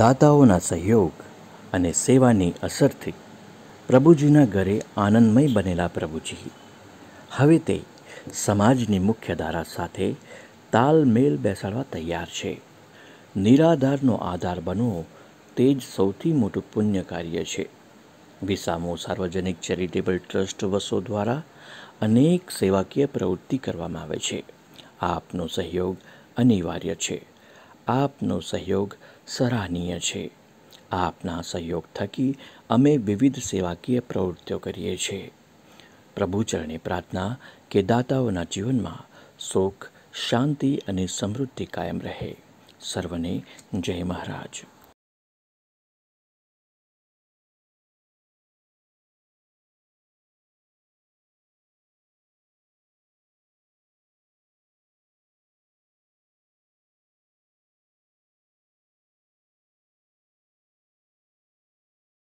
દાતાઓના સહયોગ અને સેવાની અસરથી પ્રભુજીના ઘરે આનંદમય બનેલા પ્રભુજી હવે તે સમાજની મુખ્યધારા સાથે તાલમેલ બેસાડવા તૈયાર છે નિરાધારનો આધાર બનવો તે જ સૌથી મોટું પુણ્ય કાર્ય છે વિસામો સાર્વજનિક ચેરિટેબલ ટ્રસ્ટ વસો દ્વારા અનેક સેવાકીય પ્રવૃત્તિ કરવામાં આવે છે આપનો સહયોગ અનિવાર્ય છે આપનો સહયોગ સરાહનીય છે આપના સહયોગ થકી અમે વિવિધ સેવાકીય પ્રવૃત્તિઓ કરીએ છીએ પ્રભુચરણે પ્રાર્થના કે દાતાઓના જીવનમાં સુખ શાંતિ અને સમૃદ્ધિ કાયમ રહે સર્વને જય મહારાજ